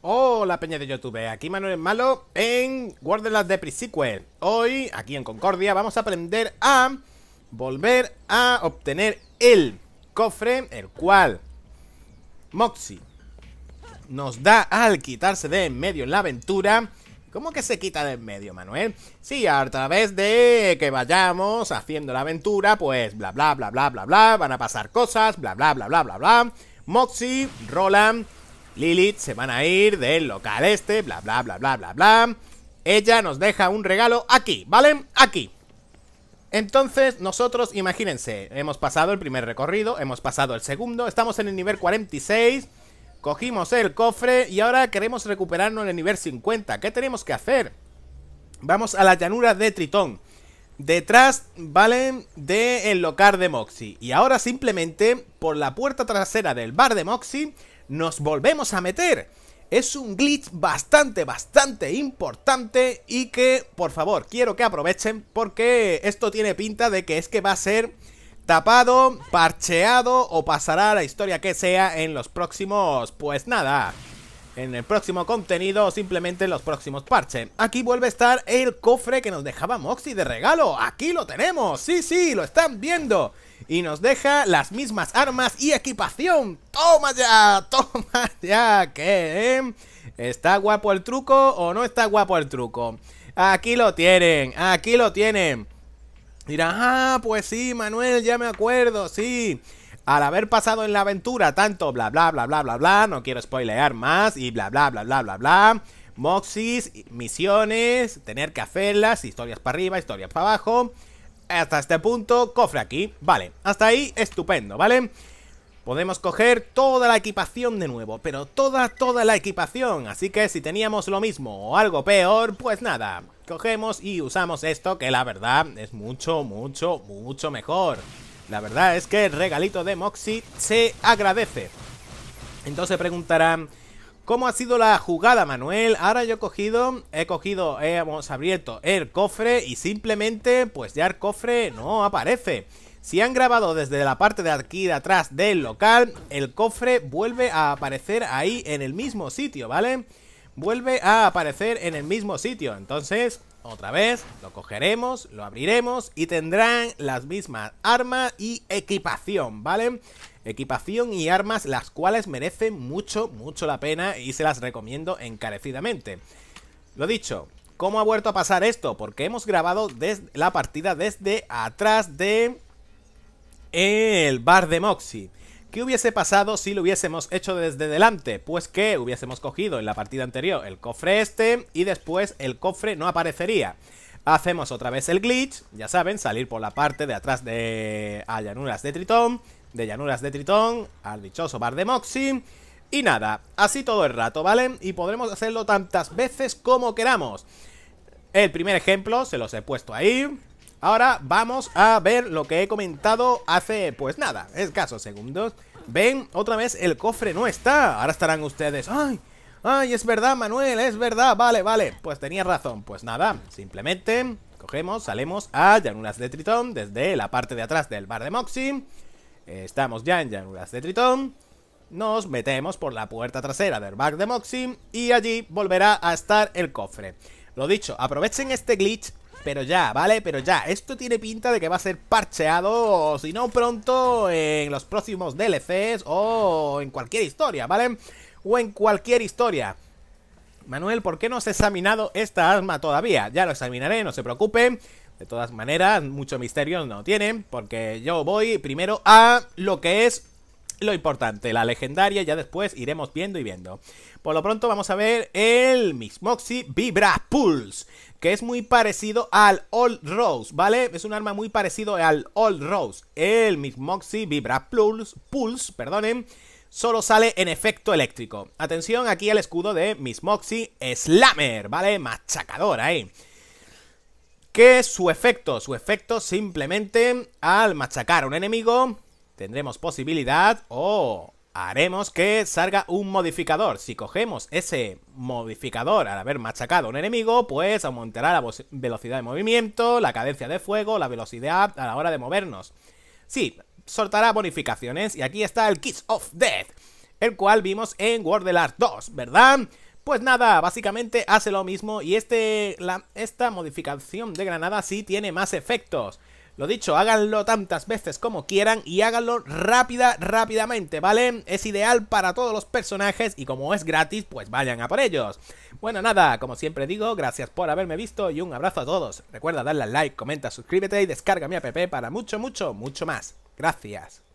Hola peña de YouTube, aquí Manuel Malo en World de the Sequel Hoy, aquí en Concordia, vamos a aprender a volver a obtener el cofre El cual Moxie nos da al quitarse de en medio en la aventura ¿Cómo que se quita de en medio, Manuel? Sí, a través de que vayamos haciendo la aventura, pues bla bla bla bla bla bla Van a pasar cosas, bla bla bla bla bla bla Moxie, Roland Lilith se van a ir del local este, bla, bla, bla, bla, bla, bla. Ella nos deja un regalo aquí, ¿vale? Aquí. Entonces, nosotros, imagínense, hemos pasado el primer recorrido, hemos pasado el segundo, estamos en el nivel 46, cogimos el cofre y ahora queremos recuperarnos en el nivel 50. ¿Qué tenemos que hacer? Vamos a la llanura de Tritón, detrás, ¿vale? De el local de Moxie. Y ahora simplemente, por la puerta trasera del bar de Moxie, nos volvemos a meter. Es un glitch bastante, bastante importante y que, por favor, quiero que aprovechen porque esto tiene pinta de que es que va a ser tapado, parcheado o pasará la historia que sea en los próximos... Pues nada, en el próximo contenido o simplemente en los próximos parches. Aquí vuelve a estar el cofre que nos dejaba Moxie de regalo. ¡Aquí lo tenemos! ¡Sí, sí! ¡Lo están viendo! Y nos deja las mismas armas y equipación. ¡Toma ya! ¡Toma ya! ¿Qué? Eh? ¿Está guapo el truco o no está guapo el truco? Aquí lo tienen, aquí lo tienen. Dirán, ah, pues sí, Manuel, ya me acuerdo, sí. Al haber pasado en la aventura tanto bla bla bla bla bla bla, no quiero spoilear más y bla bla bla bla bla bla. Moxis, misiones, tener que hacerlas, historias para arriba, historias para abajo hasta este punto, cofre aquí Vale, hasta ahí, estupendo, ¿vale? Podemos coger toda la equipación de nuevo, pero toda, toda la equipación Así que si teníamos lo mismo o algo peor, pues nada Cogemos y usamos esto, que la verdad es mucho, mucho, mucho mejor La verdad es que el regalito de Moxie se agradece Entonces preguntarán... ¿Cómo ha sido la jugada, Manuel? Ahora yo he cogido, he cogido, eh, hemos abierto el cofre y simplemente, pues ya el cofre no aparece. Si han grabado desde la parte de aquí de atrás del local, el cofre vuelve a aparecer ahí en el mismo sitio, ¿vale? Vuelve a aparecer en el mismo sitio, entonces... Otra vez, lo cogeremos, lo abriremos y tendrán las mismas armas y equipación, ¿vale? equipación y armas las cuales merecen mucho, mucho la pena y se las recomiendo encarecidamente. Lo dicho, ¿cómo ha vuelto a pasar esto? Porque hemos grabado la partida desde atrás de el bar de Moxie. ¿Qué hubiese pasado si lo hubiésemos hecho desde delante? Pues que hubiésemos cogido en la partida anterior el cofre este y después el cofre no aparecería. Hacemos otra vez el glitch, ya saben, salir por la parte de atrás de a ah, llanuras de Tritón de llanuras de Tritón al dichoso bar de Moxie. Y nada, así todo el rato, ¿vale? Y podremos hacerlo tantas veces como queramos. El primer ejemplo se los he puesto ahí. Ahora vamos a ver lo que he comentado hace, pues nada, escasos segundos. Ven, otra vez el cofre no está. Ahora estarán ustedes. ¡Ay! ¡Ay, es verdad, Manuel! ¡Es verdad! Vale, vale. Pues tenía razón. Pues nada, simplemente cogemos, salemos a Llanuras de Tritón desde la parte de atrás del bar de Moxie. Estamos ya en llanuras de Tritón. Nos metemos por la puerta trasera del back de Moxim y allí volverá a estar el cofre. Lo dicho, aprovechen este glitch, pero ya, ¿vale? Pero ya, esto tiene pinta de que va a ser parcheado, si no pronto, en los próximos DLCs o en cualquier historia, ¿vale? O en cualquier historia. Manuel, ¿por qué no has examinado esta arma todavía? Ya lo examinaré, no se preocupen. De todas maneras, mucho misterio no tienen, porque yo voy primero a lo que es lo importante, la legendaria, ya después iremos viendo y viendo. Por lo pronto vamos a ver el moxy Vibra Pulse, que es muy parecido al Old Rose, ¿vale? Es un arma muy parecido al Old Rose. El moxy Vibra Pulse, Pulse, perdonen, solo sale en efecto eléctrico. Atención aquí al escudo de Miss Moxie Slammer, ¿vale? Machacador ahí. Eh. Que su efecto? Su efecto simplemente al machacar un enemigo tendremos posibilidad o haremos que salga un modificador. Si cogemos ese modificador al haber machacado un enemigo, pues aumentará la velocidad de movimiento, la cadencia de fuego, la velocidad a la hora de movernos. Sí, soltará bonificaciones y aquí está el Kiss of Death, el cual vimos en World of Art 2, ¿verdad? Pues nada, básicamente hace lo mismo y este, esta modificación de granada sí tiene más efectos. Lo dicho, háganlo tantas veces como quieran y háganlo rápida, rápidamente, ¿vale? Es ideal para todos los personajes y como es gratis, pues vayan a por ellos. Bueno, nada, como siempre digo, gracias por haberme visto y un abrazo a todos. Recuerda darle al like, comenta, suscríbete y descarga mi app para mucho, mucho, mucho más. Gracias.